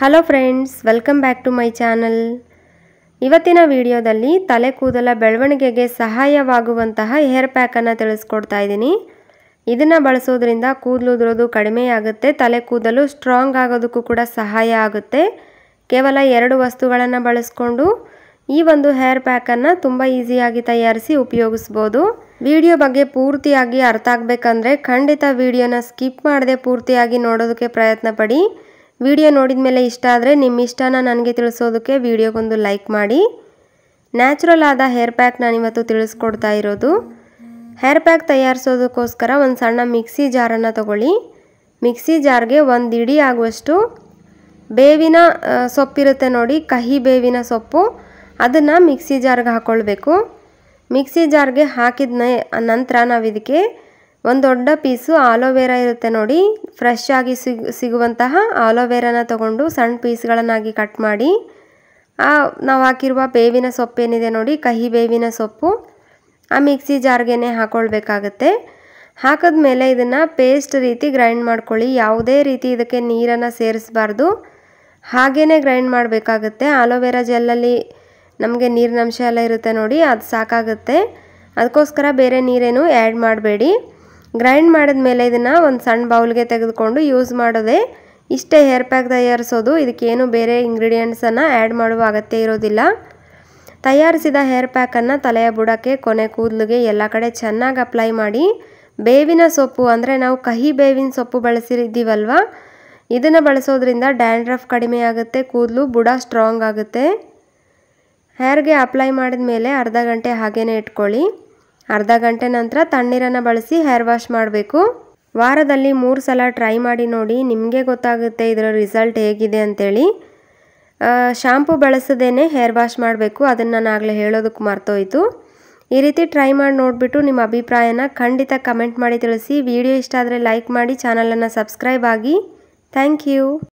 hello friends welcome back to my channel ಇವತ್ತಿನ ವಿಡಿಯೋದಲ್ಲಿ ತಲೆ ಕೂದಲ ಬೆಳವಣಿಗೆಗೆ ಸಹಾಯವಾಗುವಂತಹ ಹೇರ್ ಪ್ಯಾಕನ್ನು ತಿಳಿಸ್ಕೊಡ್ತಾ ಇದ್ದೀನಿ ಇದನ್ನು ಬಳಸೋದ್ರಿಂದ ಕೂದಲು ಉದುರೋದು ಕಡಿಮೆ ಆಗುತ್ತೆ ತಲೆ ಕೂದಲು ಸ್ಟ್ರಾಂಗ್ ಆಗೋದಕ್ಕೂ ಕೂಡ ಸಹಾಯ ಆಗುತ್ತೆ ಕೇವಲ ಎರಡು ವಸ್ತುಗಳನ್ನು ಬಳಸ್ಕೊಂಡು ಈ ಒಂದು ಹೇರ್ ಪ್ಯಾಕನ್ನು ತುಂಬ ಈಸಿಯಾಗಿ ತಯಾರಿಸಿ ಉಪಯೋಗಿಸ್ಬೋದು ವಿಡಿಯೋ ಬಗ್ಗೆ ಪೂರ್ತಿಯಾಗಿ ಅರ್ಥ ಆಗಬೇಕಂದ್ರೆ ಖಂಡಿತ ವಿಡಿಯೋನ ಸ್ಕಿಪ್ ಮಾಡದೆ ಪೂರ್ತಿಯಾಗಿ ನೋಡೋದಕ್ಕೆ ಪ್ರಯತ್ನ ಪಡಿ ವಿಡಿಯೋ ನೋಡಿದ ಮೇಲೆ ಇಷ್ಟ ಆದರೆ ನಿಮ್ಮ ಇಷ್ಟನ ನನಗೆ ತಿಳಿಸೋದಕ್ಕೆ ವಿಡಿಯೋಗೊಂದು ಲೈಕ್ ಮಾಡಿ ನ್ಯಾಚುರಲ್ ಆದ ಹೇರ್ ಪ್ಯಾಕ್ ನಾನಿವತ್ತು ತಿಳಿಸ್ಕೊಡ್ತಾ ಇರೋದು ಹೇರ್ ಪ್ಯಾಕ್ ತಯಾರಿಸೋದಕ್ಕೋಸ್ಕರ ಒಂದು ಸಣ್ಣ ಮಿಕ್ಸಿ ಜಾರನ್ನು ತಗೊಳ್ಳಿ ಮಿಕ್ಸಿ ಜಾರ್ಗೆ ಒಂದು ಇಡಿ ಆಗುವಷ್ಟು ಬೇವಿನ ಸೊಪ್ಪಿರುತ್ತೆ ನೋಡಿ ಕಹಿ ಬೇವಿನ ಸೊಪ್ಪು ಅದನ್ನು ಮಿಕ್ಸಿ ಜಾರ್ಗೆ ಹಾಕ್ಕೊಳ್ಬೇಕು ಮಿಕ್ಸಿ ಜಾರ್ಗೆ ಹಾಕಿದ ನಂತರ ನಾವು ಇದಕ್ಕೆ ಒಂದು ದೊಡ್ಡ ಪೀಸು ಆಲೋವೆರಾ ಇರುತ್ತೆ ನೋಡಿ ಫ್ರೆಶ್ ಆಗಿ ಸಿಗುವಂತಹ ಆಲೋವೆರಾನ ತಗೊಂಡು ಸಣ್ಣ ಪೀಸ್ಗಳನ್ನಾಗಿ ಕಟ್ ಮಾಡಿ ಆ ನಾವು ಹಾಕಿರುವ ಬೇವಿನ ಸೊಪ್ಪೇನಿದೆ ನೋಡಿ ಕಹಿ ಬೇವಿನ ಸೊಪ್ಪು ಆ ಮಿಕ್ಸಿ ಜಾರ್ಗೆನೆ ಹಾಕ್ಕೊಳ್ಬೇಕಾಗತ್ತೆ ಹಾಕಿದ್ಮೇಲೆ ಇದನ್ನು ಪೇಸ್ಟ್ ರೀತಿ ಗ್ರೈಂಡ್ ಮಾಡ್ಕೊಳ್ಳಿ ಯಾವುದೇ ರೀತಿ ಇದಕ್ಕೆ ನೀರನ್ನು ಸೇರಿಸಬಾರ್ದು ಹಾಗೇ ಗ್ರೈಂಡ್ ಮಾಡಬೇಕಾಗುತ್ತೆ ಆಲೋವೆರಾ ಜೆಲ್ಲಲ್ಲಿ ನಮಗೆ ನೀರಿನಂಶ ಎಲ್ಲ ಇರುತ್ತೆ ನೋಡಿ ಅದು ಸಾಕಾಗುತ್ತೆ ಅದಕ್ಕೋಸ್ಕರ ಬೇರೆ ನೀರೇನು ಆ್ಯಡ್ ಮಾಡಬೇಡಿ ಗ್ರೈಂಡ್ ಮಾಡಿದ ಮೇಲೆ ಇದನ್ನು ಒಂದು ಸಣ್ಣ ಬೌಲ್ಗೆ ತೆಗೆದುಕೊಂಡು ಯೂಸ್ ಮಾಡೋದೇ ಇಷ್ಟೇ ಹೇರ್ ಪ್ಯಾಕ್ ತಯಾರಿಸೋದು ಇದಕ್ಕೇನು ಬೇರೆ ಇಂಗ್ರೀಡಿಯೆಂಟ್ಸನ್ನು ಆ್ಯಡ್ ಮಾಡುವ ಅಗತ್ಯ ಇರೋದಿಲ್ಲ ತಯಾರಿಸಿದ ಹೇರ್ ಪ್ಯಾಕನ್ನು ತಲೆಯ ಬುಡಕ್ಕೆ ಕೊನೆ ಕೂದಲಿಗೆ ಎಲ್ಲ ಕಡೆ ಚೆನ್ನಾಗಿ ಅಪ್ಲೈ ಮಾಡಿ ಬೇವಿನ ಸೊಪ್ಪು ಅಂದರೆ ನಾವು ಕಹಿ ಬೇವಿನ ಸೊಪ್ಪು ಬಳಸಿದ್ದೀವಲ್ವ ಇದನ್ನು ಬಳಸೋದ್ರಿಂದ ಡ್ಯಾಂಡ್ರಫ್ ಕಡಿಮೆ ಆಗುತ್ತೆ ಕೂದಲು ಬುಡ ಸ್ಟ್ರಾಂಗ್ ಆಗುತ್ತೆ ಹೇರ್ಗೆ ಅಪ್ಲೈ ಮಾಡಿದ ಮೇಲೆ ಅರ್ಧ ಗಂಟೆ ಹಾಗೇ ಇಟ್ಕೊಳ್ಳಿ ಅರ್ಧ ಗಂಟೆ ನಂತರ ತಣ್ಣೀರನ್ನು ಬಳಸಿ ಹೇರ್ ವಾಶ್ ಮಾಡಬೇಕು ವಾರದಲ್ಲಿ ಮೂರು ಸಲ ಟ್ರೈ ಮಾಡಿ ನೋಡಿ ನಿಮಗೆ ಗೊತ್ತಾಗುತ್ತೆ ಇದರ ರಿಸಲ್ಟ್ ಹೇಗಿದೆ ಅಂಥೇಳಿ ಶಾಂಪು ಬಳಸದೇ ಹೇರ್ ವಾಶ್ ಮಾಡಬೇಕು ಅದನ್ನು ನಾನು ಆಗಲೇ ಹೇಳೋದಕ್ಕೆ ಮರ್ತೋಯ್ತು ಈ ರೀತಿ ಟ್ರೈ ಮಾಡಿ ನೋಡಿಬಿಟ್ಟು ನಿಮ್ಮ ಅಭಿಪ್ರಾಯನ ಖಂಡಿತ ಕಮೆಂಟ್ ಮಾಡಿ ತಿಳಿಸಿ ವಿಡಿಯೋ ಇಷ್ಟ ಆದರೆ ಲೈಕ್ ಮಾಡಿ ಚಾನಲನ್ನು ಸಬ್ಸ್ಕ್ರೈಬ್ ಆಗಿ ಥ್ಯಾಂಕ್ ಯು